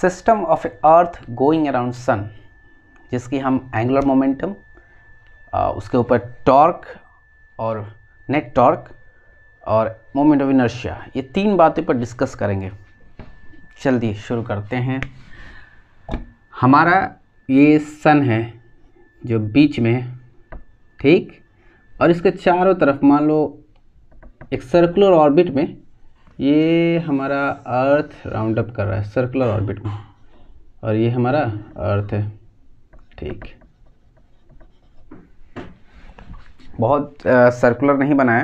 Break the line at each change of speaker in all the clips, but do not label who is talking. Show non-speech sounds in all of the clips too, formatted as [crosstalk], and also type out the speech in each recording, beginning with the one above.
System of earth going around sun जिसकी हम angular momentum उसके ऊपर टॉर्क और नेट टॉर्क और मोमेंट ऑफ इनर्शिया ये तीन बातें पर डिस्कस करेंगे जल्दी शुरू करते हैं हमारा ये सन है जो बीच में ठीक और इसके चारों तरफ मान लो एक सर्कुलर ऑर्बिट में ये हमारा अर्थ राउंड अप कर रहा है सर्कुलर ऑर्बिट में और ये हमारा अर्थ है ठीक बहुत सर्कुलर सर्कुलर नहीं बनाया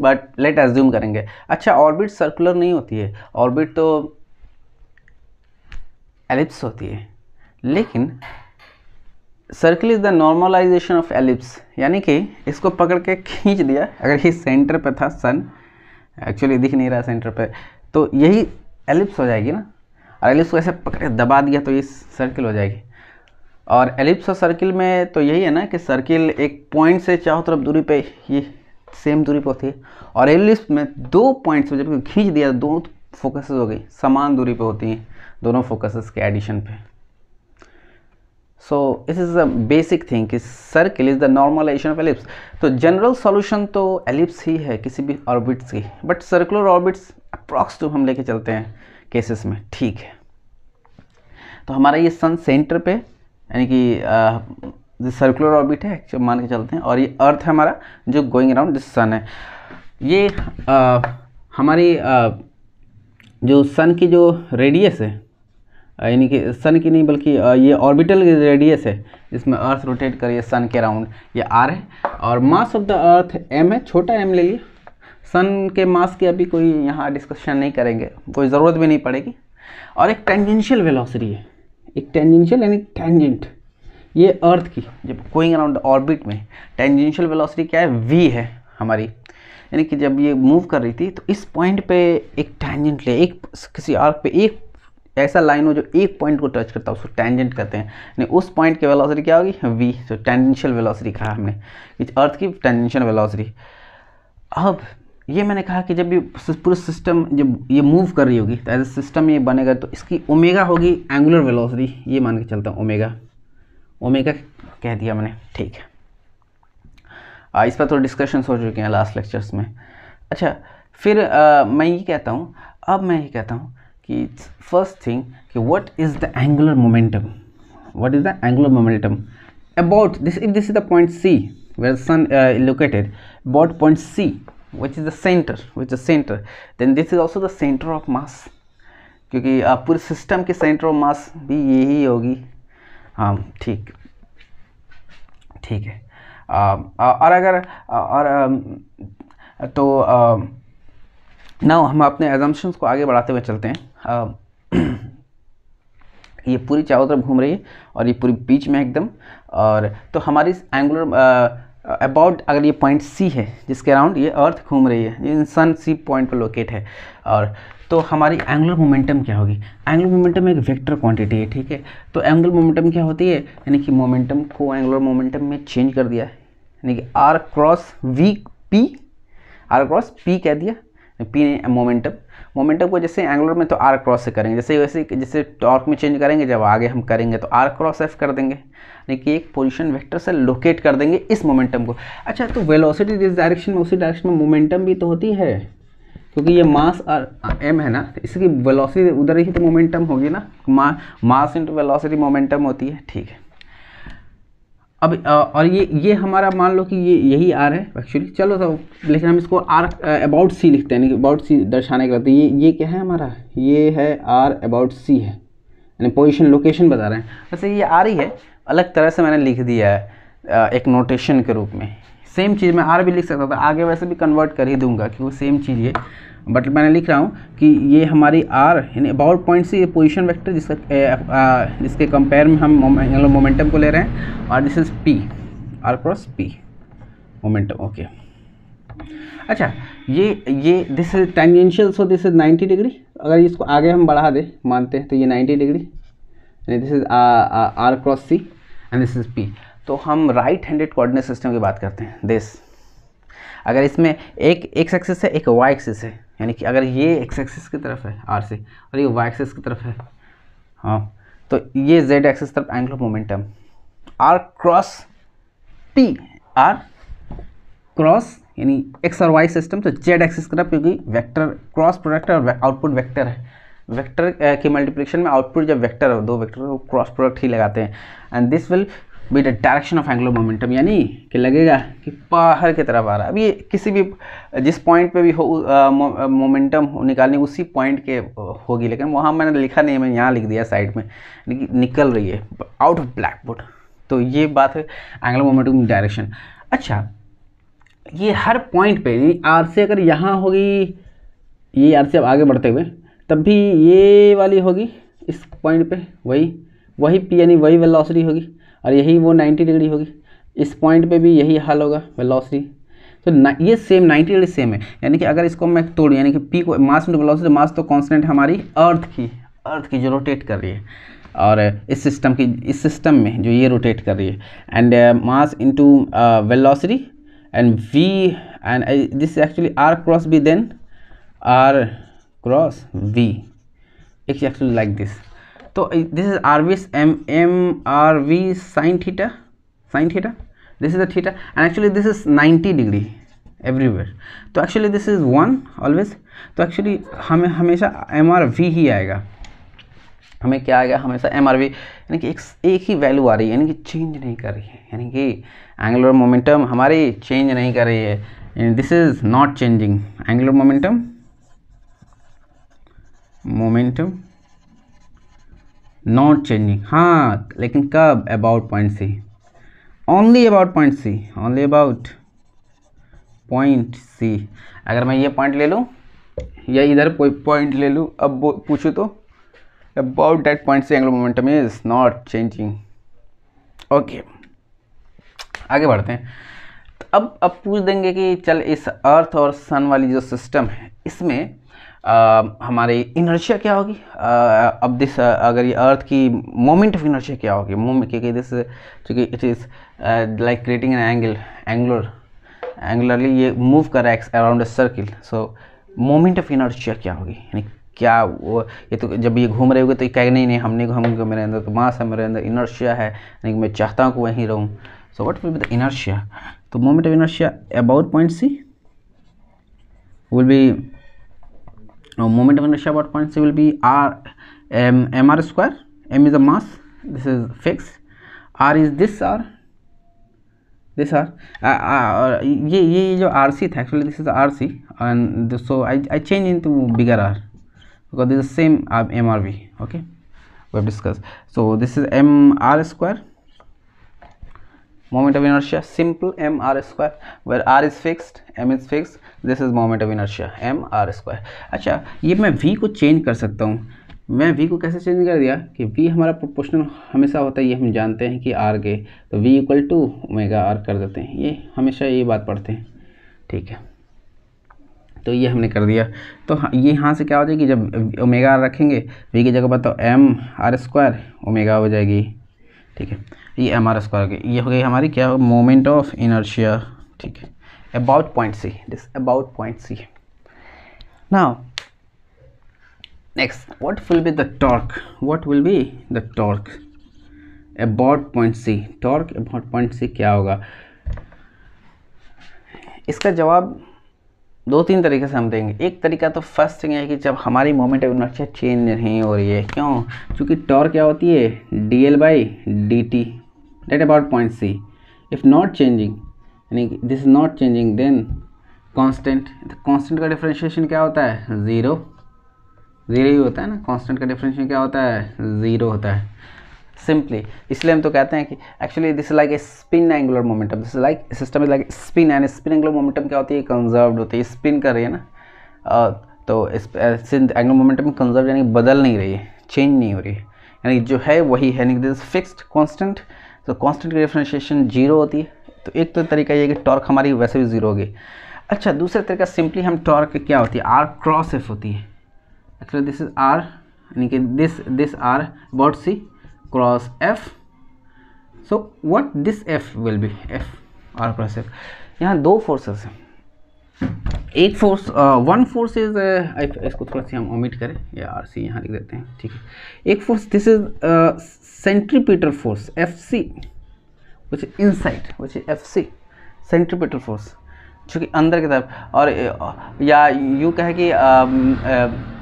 बट लेट एज्यूम करेंगे अच्छा ऑर्बिट सर्कुलर नहीं होती है ऑर्बिट तो एलिप्स होती है लेकिन circle is the normalization of ellipse यानी कि इसको पकड़ के खींच दिया अगर ये सेंटर पे था सन एक्चुअली दिख नहीं रहा सेंटर पे तो यही एलिप्स हो जाएगी ना और एलिप्स को ऐसे पकड़ दबा दिया तो ये सर्किल हो जाएगी और एलिप्स और सर्किल में तो यही है ना कि सर्किल एक पॉइंट से चारों तरफ दूरी पे ये सेम दूरी पर होती है और एलिप्स में दो पॉइंट्स पर जब खींच दिया दो फोकसेस हो गई समान दूरी पे होती हैं दोनों फोकसेस के एडिशन पे so this is a basic thing कि circle is the normalization of ellipse तो जनरल सॉल्यूशन तो एलिप्स ही है किसी भी ऑर्बिट्स की but circular orbits approx to हम लेके चलते हैं केसेस में ठीक है तो हमारा ये सन सेंटर पे यानी कि जो सर्कुलर ऑर्बिट है मान के चलते हैं और ये अर्थ है हमारा जो गोइंग अराउंड दिस सन है ये आ, हमारी आ, जो सन की जो रेडियस है यानी कि सन की नहीं बल्कि ये ऑर्बिटल रेडियस है जिसमें अर्थ रोटेट करिए सन के राउंड ये आर है और mass of the earth m है छोटा एम ले लिए सन के मास की अभी कोई यहाँ डिस्कशन नहीं करेंगे कोई ज़रूरत भी नहीं पड़ेगी और एक टेंजेंशियल वेलोसिटी है एक टेंजेंशियल यानी टेंजेंट ये अर्थ की जब गोइंग अराउंड ऑर्बिट में टेंजेंशियल वेलोसिटी क्या है वी है हमारी यानी कि जब ये मूव कर रही थी तो इस पॉइंट पे एक टेंजेंट ले एक किसी आर्क पे एक ऐसा लाइन हो जो एक पॉइंट को टच करता है उसको टेंजेंट कहते हैं यानी उस पॉइंट की वेलोसिटी क्या होगी वी जो टेंजेंशियल वेलोसिटी कहा हमने अर्थ की टेंजेंशियल वेलोसिटी अब ये मैंने कहा कि जब ये पूरा सिस्टम जब ये मूव कर रही होगी तो एज ए सिस्टम ये बनेगा तो इसकी ओमेगा होगी एंगुलर वेलोसिटी ये मान के चलता हूँ ओमेगा ओमेगा कह दिया मैंने ठीक है आ, इस पर थोड़ा डिस्कशंस हो चुके हैं लास्ट लेक्चर्स में अच्छा फिर आ, मैं ये कहता हूँ अब मैं ये कहता हूँ कि फर्स्ट थिंग कि what is the angular momentum what is the angular momentum about this if this is the point c where sun located about point c which is the centre which is the centre then this is also the centre of mass क्योंकि आप uh, पूरे system के centre of मास भी यही होगी हाँ ठीक ठीक है uh, uh, और अगर और um, तो ना हम अपने एजम्पन्स को आगे बढ़ाते हुए चलते हैं आ, [clears throat] ये पूरी चारों तरफ घूम रही है और ये पूरी बीच में एकदम और तो हमारी एंगुलर अबाउट अगर ये पॉइंट सी है जिसके अराउंड ये अर्थ घूम रही है ये सन सी पॉइंट पर लोकेट है और तो हमारी एंगुलर मोमेंटम क्या होगी एंगुलर मोमेंटम एक वेक्टर क्वांटिटी है ठीक है तो एंगुलर मोमेंटम क्या होती है यानी कि मोमेंटम को एंगुलर मोमेंटम में चेंज कर दिया है यानी कि r cross v p r cross p कह दिया पी मोमेंटम मोमेंटम को जैसे एंगुलर में तो आर क्रॉस से करेंगे जैसे वैसे जैसे टॉर्क में चेंज करेंगे जब आगे हम करेंगे तो आर क्रॉस एफ कर देंगे यानी कि एक पोजीशन वेक्टर से लोकेट कर देंगे इस मोमेंटम को अच्छा तो वेलोसिटी जिस डायरेक्शन में उसी डायरेक्शन में मोमेंटम भी तो होती है क्योंकि ये मास और एम है ना तो इसकी वेलोसिटी उधर ही तो मोमेंटम होगी ना मा, मास इंटू वेलोसिटी मोमेंटम होती है ठीक है अब और ये ये हमारा मान लो कि ये यही आर है एक्चुअली चलो तो लेकिन हम इसको आर अबाउट सी लिखते हैं अबाउट सी दर्शाने के लिए तो ये ये क्या है हमारा ये है आर अबाउट सी है यानी पोजिशन लोकेशन बता रहे हैं वैसे ये आर ही है अलग तरह से मैंने लिख दिया है एक नोटेशन के रूप में सेम चीज़ मैं आर भी लिख सकता था आगे वैसे भी कन्वर्ट कर ही दूंगा क्योंकि सेम चीज़ है बट मैंने लिख रहा हूँ कि ये हमारी आर यानी अबाउट पॉइंट से ये पोजिशन वैक्टर जिसका जिसके कंपेयर में हम मोमेंटम को ले रहे हैं और this is p r cross p momentum okay अच्छा ये ये this is tangential so this is 90 degree अगर इसको आगे हम बढ़ा दें मानते हैं तो ये 90 डिग्री यानी this is r cross c and this is p तो हम राइट हैंडेड कोऑर्डिनेट सिस्टम की बात करते हैं दिस अगर इसमें एक एक्स एक्सिस है एक वाई एक्सिस है यानी कि अगर ये एक्स एक्सिस की तरफ है आर से और ये वाई एक्सिस की तरफ है हाँ तो ये जेड एक्सिस तरफ angular momentum r cross p r cross यानी एक्स और वाई सिस्टम तो जेड एक्सिस की तरफ क्योंकि वेक्टर क्रॉस प्रोडक्ट और आउटपुट वेक्टर है वेक्टर uh, के मल्टीप्लिकेशन में आउटपुट जब वेक्टर हो दो वेक्टर को क्रॉस प्रोडक्ट ही लगाते हैं and this will be the direction of angular momentum यानी कि लगेगा कि बाहर की तरफ आ रहा है अब ये किसी भी जिस पॉइंट पे भी हो मोमेंटम निकालनी उसी पॉइंट के होगी लेकिन वहाँ मैंने लिखा नहीं है मैंने यहाँ लिख दिया साइड में निकल रही है आउट ऑफ ब्लैक बोर्ड तो ये बात है एंगुलर मोमेंटम डायरेक्शन अच्छा ये हर पॉइंट पर यानी आर से अगर यहाँ होगी ये आर से अब आगे बढ़ते हुए तब भी ये वाली होगी इस पॉइंट पर वही वही पी यानी वही वेलोसिटी होगी और यही वो 90 डिग्री होगी इस पॉइंट पे भी यही हाल होगा वेलोसिटी तो ये सेम 90 डिग्री सेम है यानी कि अगर इसको मैं तोड़ूँ यानी कि पी को मास में वेलोसिटी मास तो कॉन्सटेंट तो हमारी अर्थ की अर्थ की जो रोटेट कर रही है और इस सिस्टम की इस सिस्टम में जो ये रोटेट कर रही है and mass into velocity and v and this actually r cross b then r cross v it's actually like this तो this is r v m m r v sine theta sine theta this is the theta and actually this is 90 degree everywhere तो actually this is one always तो actually हमें हमेशा M r we ही आएगा हमें क्या आएगा हमेशा M r we यानी कि एक एक ही वैल्यू आ रही है यानी कि चेंज नहीं कर रही है यानी कि एंगुलर मोमेंटम हमारी चेंज नहीं कर रही है this is not changing angular momentum momentum not changing हाँ लेकिन कब about point C only about point C only about point c अगर मैं ये पॉइंट ले लूँ या इधर कोई पॉइंट ले लूँ अब पूछू तो about that point c angle momentum is not changing okay आगे बढ़ते हैं तो अब अब पूछ देंगे कि चल इस अर्थ और सन वाली जो सिस्टम है इसमें हमारी इनर्शिया क्या होगी अब दिस अगर ये अर्थ की मोमेंट ऑफ इनर्शिया क्या होगी मोमेंट क्योंकि दिस चूँकि it is like creating an angle angular angularly ये मूव कर रहा है around a circle so moment of inertia क्या होगी यानी क्या वो ये तो जब ये घूम रहे होगे तो ये कहेंगे नहीं नहीं हमने घूम मेरे अंदर तो मास है मेरे अंदर इनर्शिया है यानी मैं चाहता हूँ कि वहीं रहूँ so what will be the inertia तो moment of inertia about point c will be now moment of inertia about point c will be r m, m r square m is the mass this is fixed r is this r this r uh, uh, ये ये जो R C. C था actually this is r c I so I I change in to bigger r same this uh, is we have discussed so this is m r square moment of inertia simple m r square where r is fixed m is fixed this is moment of inertia m r square अच्छा ये मैं v को change कर सकता हूँ मैं v को कैसे चेंज कर दिया कि v हमारा प्रोपोर्शनल हमेशा होता है ये हम जानते हैं कि r के तो v equal to omega r कर देते हैं ये हमेशा ये बात पढ़ते हैं ठीक है तो ये हमने कर दिया तो हाँ, ये यहाँ से क्या हो जाएगी जब ओमेगा आर रखेंगे v की जगह पर तो एम आर स्क्वायर ओमेगा हो जाएगी ठीक है ये एम आर स्क्वायर के ये हो गई हमारी क्या मोमेंट ऑफ इनर्शिया ठीक है about point c this about point c now next what will be the torque what will be the torque about point c torque about point c क्या होगा इसका जवाब दो तीन तरीके से हम देंगे एक तरीका तो फर्स्ट थिंग है कि जब हमारी मोमेंट ऑफ इनर्शिया चेंज नहीं हो रही है क्यों क्योंकि टॉर क्या होती है d l by d t that about point c if not changing यानी this is not changing then constant constant का डिफ्रेंशिएशन क्या होता है ज़ीरो ज़ीरो ही होता है ना कॉन्स्टेंट का डिफ्रेंशिएशन क्या होता है ज़ीरो होता है सिंपली इसलिए हम तो कहते हैं कि actually this like a spin angular momentum this like system is like spin and spin angular momentum क्या होती है कंजर्व होती है स्पिन कर रही है ना uh, तो एंगुलर मोमेंटम कंजर्व यानी बदल नहीं रही है चेंज नहीं हो रही है यानी जो है वही है यानी दिस फिक्स्ड कॉन्स्टेंट तो कॉन्स्टेंट की डिफ्रेंशिएशन जीरो होती है तो एक तो तरीका ये कि टॉर्क हमारी वैसे भी जीरो होगी अच्छा दूसरा तरीका सिंपली हम टॉर्क क्या होती है आर क्रॉस एफ होती है एक्चुअली दिस इज आर यानी कि this this r about c cross f so what this f will be f r cross f यहाँ दो forces हैं एक फोर्स वन फोर्स इज इसको थोड़ा सा हम ओमिट करें या आर सी यहाँ लिख देते हैं ठीक है एक force this is centripetal force F C which inside which F C centripetal force चूँकि अंदर की तरफ और या यू कहे कि um, uh,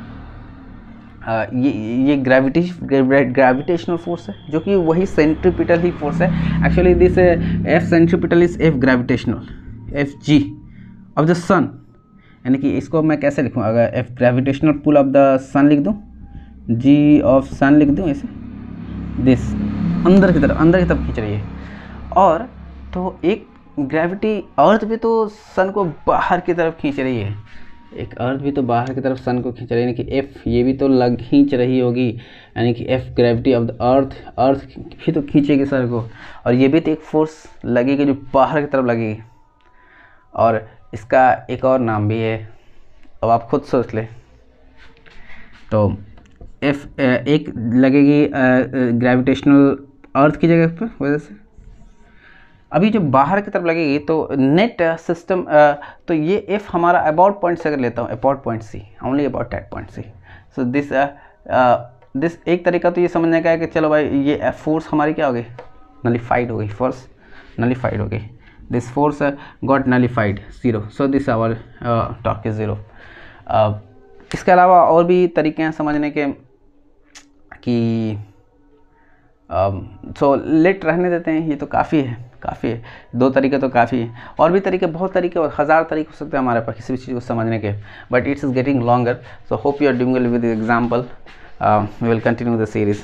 हाँ, ये ये ग्रेविटी ग्रेविटेशनल फोर्स है जो कि वही सेंट्रीपिटल ही फोर्स है actually this F centripetal is F gravitational F G of the sun यानी कि इसको मैं कैसे लिखूँ अगर F gravitational pull of the sun लिख दूँ जी ऑफ सन लिख दूँ ऐसे दिस अंदर की तरफ अंदर की तरफ खींच रही है और तो एक ग्रेविटी अर्थ भी तो सन को बाहर की तरफ खींच रही है एक अर्थ भी तो बाहर की तरफ सन को खींच रही है यानी कि एफ़ ये भी तो लग खींच रही होगी यानी कि F gravity of the earth earth भी तो खींचेगी सर को और ये भी तो एक फोर्स लगेगी जो बाहर की तरफ लगेगी और इसका एक और नाम भी है अब आप खुद सोच लें तो एफ एक लगेगी ग्रेविटेशनल अर्थ की जगह पर वजह से अभी जो बाहर की तरफ लगेगी तो नेट सिस्टम तो ये एफ हमारा अबाउट पॉइंट से अगर लेता हूँ about point C only about that point C so this this एक तरीका तो ये समझने का है कि चलो भाई ये फोर्स हमारी क्या हो गई नलीफाइड हो गई फोर्स नलीफाइड हो गई this force got nullified zero so this our torque is zero इसके अलावा और भी तरीके हैं समझने के कि सो um, लेट रहने देते हैं ये तो काफ़ी है काफ़ी है दो तरीके तो काफ़ी है और भी तरीके बहुत तरीके और हज़ार तरीके हो सकते हैं हमारे पास किसी भी चीज़ को समझने के but it's is getting longer so hope you are doing with example we will continue the series